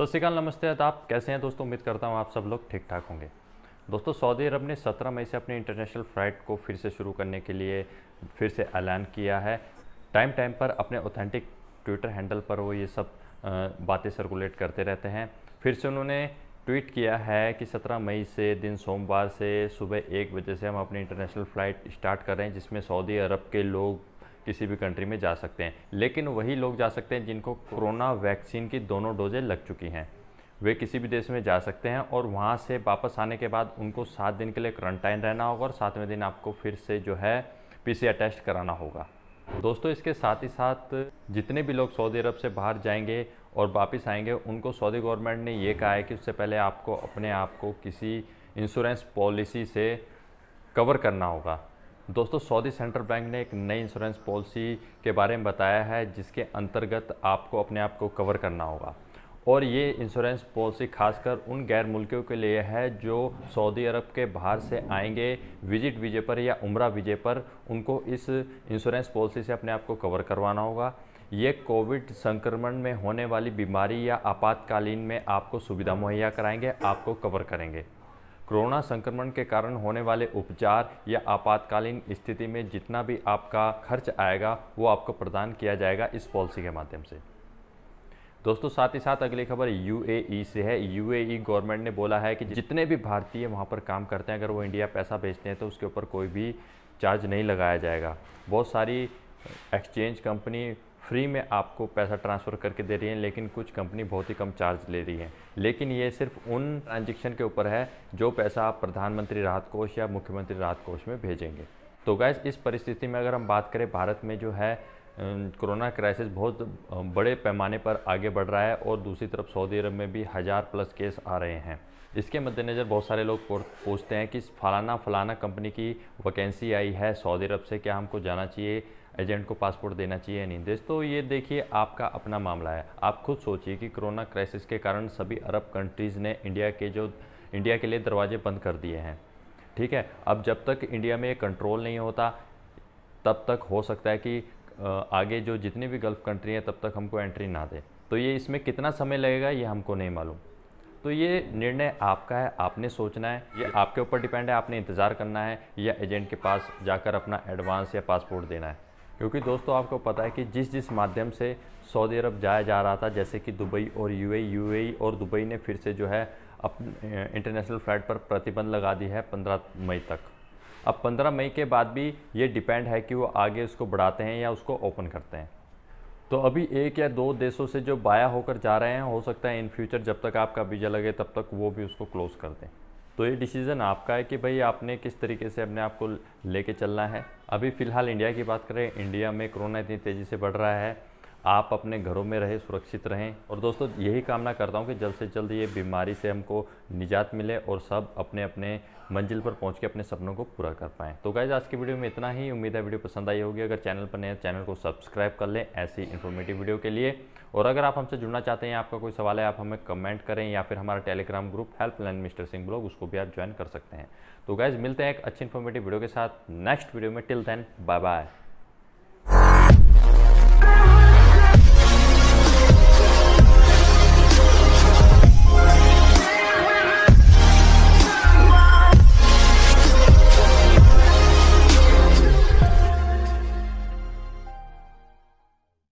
सत श्रीकाल नमस्ते तो आप कैसे हैं दोस्तों उम्मीद करता हूँ आप सब लोग ठीक ठाक होंगे दोस्तों सऊदी अरब ने 17 मई से अपने इंटरनेशनल फ्लाइट को फिर से शुरू करने के लिए फिर से ऐलान किया है टाइम टाइम पर अपने ऑथेंटिक ट्विटर हैंडल पर वो ये सब बातें सर्कुलेट करते रहते हैं फिर से उन्होंने ट्वीट किया है कि 17 मई से दिन सोमवार से सुबह एक बजे से हम अपनी इंटरनेशनल फ़्लाइट स्टार्ट कर रहे हैं जिसमें सऊदी अरब के लोग किसी भी कंट्री में जा सकते हैं लेकिन वही लोग जा सकते हैं जिनको कोरोना वैक्सीन की दोनों डोजें लग चुकी हैं वे किसी भी देश में जा सकते हैं और वहाँ से वापस आने के बाद उनको सात दिन के लिए क्वारंटाइन रहना होगा और सातवें दिन आपको फिर से जो है पी टेस्ट कराना होगा दोस्तों इसके साथ ही साथ जितने भी लोग सऊदी अरब से बाहर जाएंगे और वापस आएंगे उनको सऊदी गवर्नमेंट ने ये कहा है कि उससे पहले आपको अपने आप को किसी इंश्योरेंस पॉलिसी से कवर करना होगा दोस्तों सऊदी सेंट्रल बैंक ने एक नई इंश्योरेंस पॉलिसी के बारे में बताया है जिसके अंतर्गत आपको अपने आप को कवर करना होगा और ये इंश्योरेंस पॉलिसी खासकर उन गैर मुल्कियों के लिए है जो सऊदी अरब के बाहर से आएंगे विजिट वीजे पर या उम्र वीजे पर उनको इस इंश्योरेंस पॉलिसी से अपने आप को कवर करवाना होगा ये कोविड संक्रमण में होने वाली बीमारी या आपातकालीन में आपको सुविधा मुहैया कराएंगे आपको कवर करेंगे कोरोना संक्रमण के कारण होने वाले उपचार या आपातकालीन स्थिति में जितना भी आपका खर्च आएगा वो आपको प्रदान किया जाएगा इस पॉलिसी के माध्यम से दोस्तों साथ ही साथ अगली खबर यूएई से है यूएई गवर्नमेंट ने बोला है कि जितने भी भारतीय वहाँ पर काम करते हैं अगर वो इंडिया पैसा भेजते हैं तो उसके ऊपर कोई भी चार्ज नहीं लगाया जाएगा बहुत सारी एक्सचेंज कंपनी फ्री में आपको पैसा ट्रांसफ़र करके दे रही है लेकिन कुछ कंपनी बहुत ही कम चार्ज ले रही है लेकिन ये सिर्फ उन ट्रांजेक्शन के ऊपर है जो पैसा आप प्रधानमंत्री राहत कोष या मुख्यमंत्री राहत कोष में भेजेंगे तो गैस इस परिस्थिति में अगर हम बात करें भारत में जो है कोरोना क्राइसिस बहुत बड़े पैमाने पर आगे बढ़ रहा है और दूसरी तरफ सऊदी अरब में भी हज़ार प्लस केस आ रहे हैं इसके मद्देनज़र बहुत सारे लोग पूछते हैं कि फलाना फलाना कंपनी की वैकेंसी आई है सऊदी अरब से क्या हमको जाना चाहिए एजेंट को पासपोर्ट देना चाहिए या नहीं देश तो ये देखिए आपका अपना मामला है आप खुद सोचिए कि कोरोना क्राइसिस के कारण सभी अरब कंट्रीज़ ने इंडिया के जो इंडिया के लिए दरवाजे बंद कर दिए हैं ठीक है अब जब तक इंडिया में कंट्रोल नहीं होता तब तक हो सकता है कि आगे जो जितनी भी गल्फ़ कंट्री हैं तब तक हमको एंट्री ना दे तो ये इसमें कितना समय लगेगा ये हमको नहीं मालूम तो ये निर्णय आपका है आपने सोचना है ये आपके ऊपर डिपेंड है आपने इंतज़ार करना है या एजेंट के पास जाकर अपना एडवांस या पासपोर्ट देना है क्योंकि दोस्तों आपको पता है कि जिस जिस माध्यम से सऊदी अरब जाया जा रहा था जैसे कि दुबई और यू ए और दुबई ने फिर से जो है अपने इंटरनेशनल फ्लाइट पर प्रतिबंध लगा दी है पंद्रह मई तक अब पंद्रह मई के बाद भी ये डिपेंड है कि वो आगे उसको बढ़ाते हैं या उसको ओपन करते हैं तो अभी एक या दो देशों से जो बाया होकर जा रहे हैं हो सकता है इन फ्यूचर जब तक आपका वीज़ा लगे तब तक वो भी उसको क्लोज़ कर दें तो ये डिसीज़न आपका है कि भाई आपने किस तरीके से अपने आप को लेके चलना है अभी फ़िलहाल इंडिया की बात करें इंडिया में कोरोना इतनी तेज़ी से बढ़ रहा है आप अपने घरों में रहें सुरक्षित रहें और दोस्तों यही कामना करता हूँ कि जल्द से जल्द ये बीमारी से हमको निजात मिले और सब अपने अपने मंजिल पर पहुँच के अपने सपनों को पूरा कर पाएँ तो गाइज आज की वीडियो में इतना ही उम्मीद है वीडियो पसंद आई होगी अगर चैनल पर नए चैनल को सब्सक्राइब कर लें ऐसी इन्फॉर्मेटिव वीडियो के लिए और अगर आप हमसे जुड़ना चाहते हैं आपका कोई सवाल है आप हमें कमेंट करें या फिर हमारा Telegram group helpline mister Singh blog उसको भी आप ज्वाइन कर सकते हैं तो गाइज़ मिलते हैं एक अच्छी इन्फॉर्मेटिव वीडियो के साथ नेक्स्ट वीडियो में टिल देन बाय बाय